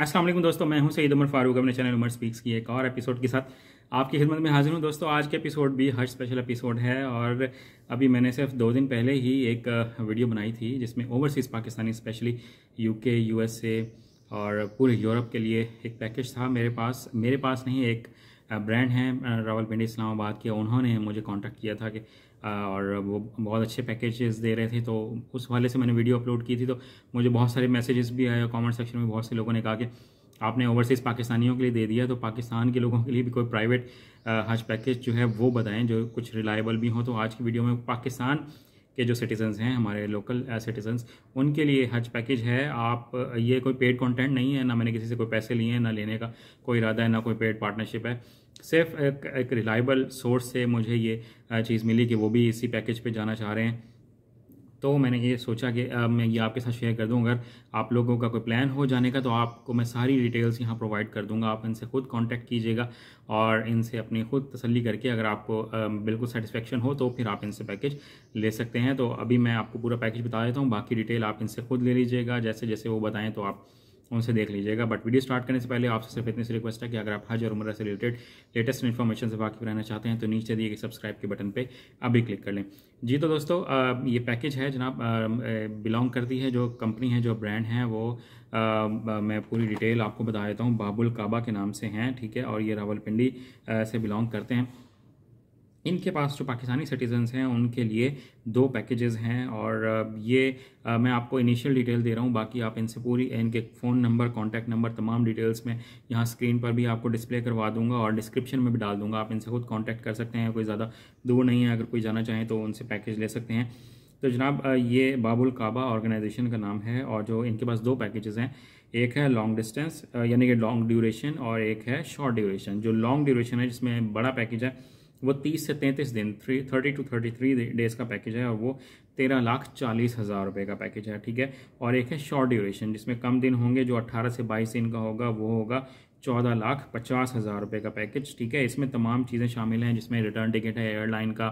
असलम दोस्तों मैं हूं सईद उमर फारूक अपने चैनल उमर स्पीक्स की एक और एपिसोड के साथ आपकी खिदमत में हाजिर हूं दोस्तों आज के एपिसोड भी हर स्पेशल एपिसोड है और अभी मैंने सिर्फ दो दिन पहले ही एक वीडियो बनाई थी जिसमें overseas Pakistani specially UK USA और पूरे यूरोप के लिए एक पैकेज था मेरे पास मेरे पास नहीं एक ब्रांड है पिंडी इस्लामाबाद के उन्होंने मुझे कॉन्टैक्ट किया था कि और वो बहुत अच्छे पैकेजेस दे रहे थे तो उस वाले से मैंने वीडियो अपलोड की थी तो मुझे बहुत सारे मैसेजेस भी आए कमेंट सेक्शन में बहुत से लोगों ने कहा कि आपने ओवरसीज़ पाकिस्तानियों के लिए दे दिया तो पाकिस्तान के लोगों के लिए भी कोई प्राइवेट हज पैकेज जो है वो बताएं जो कुछ रिलायबल भी हों तो आज की वीडियो में पाकिस्तान के जो सिटीजन्स हैं हमारे लोकल सिटीजन्स उनके लिए हज पैकेज है आप ये कोई पेड कंटेंट नहीं है ना मैंने किसी से कोई पैसे लिए हैं ना लेने का कोई इरादा है ना कोई पेड पार्टनरशिप है सिर्फ एक, एक रिलायबल सोर्स से मुझे ये चीज़ मिली कि वो भी इसी पैकेज पे जाना चाह रहे हैं तो मैंने ये सोचा कि आ, मैं ये आपके साथ शेयर कर दूँ अगर आप लोगों का कोई प्लान हो जाने का तो आपको मैं सारी डिटेल्स यहाँ प्रोवाइड कर दूँगा आप इनसे खुद कांटेक्ट कीजिएगा और इनसे अपनी खुद तसल्ली करके अगर आपको आ, बिल्कुल सेटिस्फेक्शन हो तो फिर आप इनसे पैकेज ले सकते हैं तो अभी मैं आपको पूरा पैकेज बता देता हूँ बाकी डिटेल आप इनसे खुद ले लीजिएगा जैसे जैसे वो बताएँ तो आप उनसे देख लीजिएगा बट वीडियो स्टार्ट करने से पहले आपसे सिर्फ इतनी सी रिक्वेस्ट है कि अगर आप हज और उम्र से रिलेटेड लेटेस्ट इन्फॉर्मेशन से वाकिफ रहना चाहते हैं तो नीचे दिए गए सब्सक्राइब के बटन पर अभी क्लिक कर लें जी तो दोस्तों ये पैकेज है जनाब बिलोंग करती है जो कंपनी है जो ब्रांड है वो आ, मैं पूरी डिटेल आपको बता देता हूँ बाबुल काबा के नाम से हैं ठीक है और ये रावलपिंडी से बिलोंग करते हैं इनके पास जो पाकिस्तानी सिटीज़न्स हैं उनके लिए दो पैकेजेस हैं और ये आ, मैं आपको इनिशियल डिटेल दे रहा हूँ बाकी आप इनसे पूरी इनके फ़ोन नंबर कॉन्टैक्ट नंबर तमाम डिटेल्स में यहाँ स्क्रीन पर भी आपको डिस्प्ले करवा दूंगा और डिस्क्रिप्शन में भी डाल दूंगा आप इनसे खुद कॉन्टैक्ट कर सकते हैं कोई ज़्यादा दूर नहीं है अगर कोई जाना चाहें तो उनसे पैकेज ले सकते हैं तो जनाब ये बाबुल काबा ऑर्गेनाइजेशन का नाम है और जो इनके पास दो पैकेजेस हैं एक है लॉन्ग डिस्टेंस यानी कि लॉन्ग ड्यूरेशन और एक है शॉर्ट ड्यूरेशन जो लॉन्ग ड्यूरेशन है जिसमें बड़ा पैकेज है वो तीस से तैंतीस दिन three thirty to thirty three days का पैकेज है और वो तेरह लाख चालीस हज़ार रुपये का पैकेज है ठीक है और एक है शॉर्ट ड्यूरेशन जिसमें कम दिन होंगे जो अट्ठारह से बाईस दिन का होगा वो होगा चौदह लाख पचास हज़ार रुपये का पैकेज ठीक है इसमें तमाम चीज़ें शामिल हैं जिसमें रिटर्न टिकट है एयरलाइन का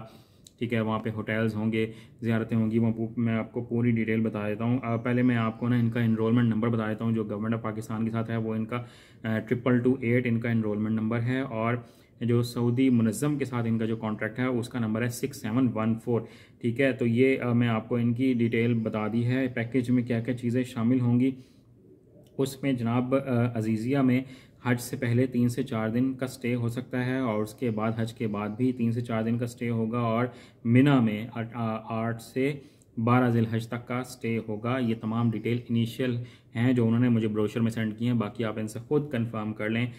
ठीक है वहाँ पे होटल्स होंगे ज्यारतें होंगी वहाँ मैं आपको पूरी डिटेल बता देता हूँ पहले मैं आपको ना इनका इनरोलमेंट नंबर बता देता हूँ जो गवर्नमेंट ऑफ पाकिस्तान के साथ है वो इनका ट्रिपल टू एट इनका इनरोलमेंट नंबर है और जो सऊदी मुनज़म के साथ इनका जो कॉन्ट्रैक्ट है उसका नंबर है सिक्स सेवन वन फोर ठीक है तो ये आ, मैं आपको इनकी डिटेल बता दी है पैकेज में क्या क्या चीज़ें शामिल होंगी उसमें जनाब अजीज़िया में हज से पहले तीन से चार दिन का स्टे हो सकता है और उसके बाद हज के बाद भी तीन से चार दिन का स्टे होगा और मिना में आठ से बारह जिल हज तक का स्टे होगा ये तमाम डिटेल इनिशियल हैं जो उन्होंने मुझे ब्रोशर में सेंड किए हैं बाकी आप इनसे ख़ुद कंफर्म कर लें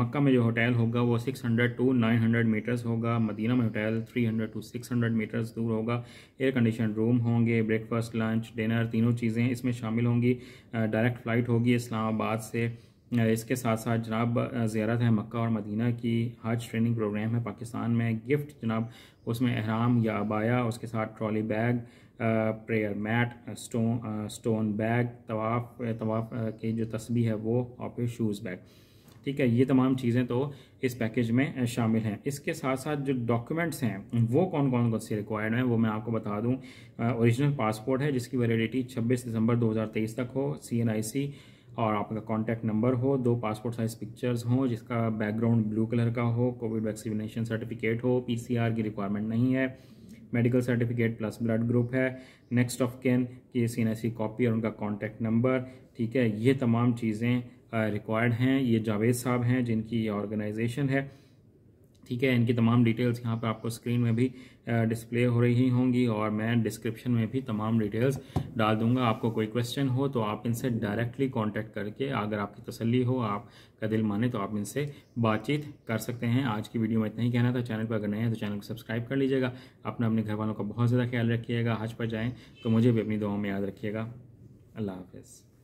मक्का में जो होटल होगा वो 600 टू 900 मीटर्स होगा मदीना में होटल 300 टू 600 मीटर्स दूर होगा एयर कंडीशन रूम होंगे ब्रेकफास्ट लंच डिनर तीनों चीज़ें इसमें शामिल होंगी डायरेक्ट फ़्लाइट होगी इस्लामाबाद से इसके साथ साथ जनाब ज़्यारत है मक्का और मदीना की हज ट्रेनिंग प्रोग्राम है पाकिस्तान में गिफ्ट जनाब उसमें अहराम या अबाया उसके साथ trolley bag prayer mat stone stone bag तवाफ़ तवाफ़ की जो तस्वीर है वो और फिर शूज़ बैग ठीक है ये तमाम चीज़ें तो इस पैकेज में शामिल हैं इसके साथ साथ जो डॉक्यूमेंट्स हैं वो कौन कौन कौन से रिक्वायर्ड हैं वो मैं आपको बता दूं ओरिजिनल पासपोर्ट है जिसकी वैलिडिटी 26 दिसंबर 2023 तक हो सी एन आई सी और आपका कॉन्टैक्ट नंबर हो दो पासपोर्ट साइज़ पिक्चर्स हों जिसका बैकग्राउंड ब्लू कलर का हो कोविड वैक्सीनेशन सर्टिफिकेट हो पीसीआर की रिक्वायरमेंट नहीं है medical certificate plus blood group है नेक्स्ट ऑफ कैन की सी एन एस कॉपी और उनका कॉन्टैक्ट नंबर ठीक है ये तमाम चीज़ें रिक्वायर्ड हैं ये जावेद साहब हैं जिनकी ये ऑर्गेनाइजेशन है ठीक है इनकी तमाम डिटेल्स यहाँ पे आपको स्क्रीन में भी डिस्प्ले हो रही होंगी और मैं डिस्क्रिप्शन में भी तमाम डिटेल्स डाल दूंगा आपको कोई क्वेश्चन हो तो आप इनसे डायरेक्टली कांटेक्ट करके अगर आपकी तसल्ली हो आप का दिल माने तो आप इनसे बातचीत कर सकते हैं आज की वीडियो में इतना ही कहना था चैनल पर अगर नए हैं तो चैनल को सब्सक्राइब कर लीजिएगा अपने अपने घर वालों का बहुत ज़्यादा ख्याल रखिएगा हज पर जाएँ तो मुझे भी अपनी दुआओं में याद रखिएगा अल्लाह हाफिज़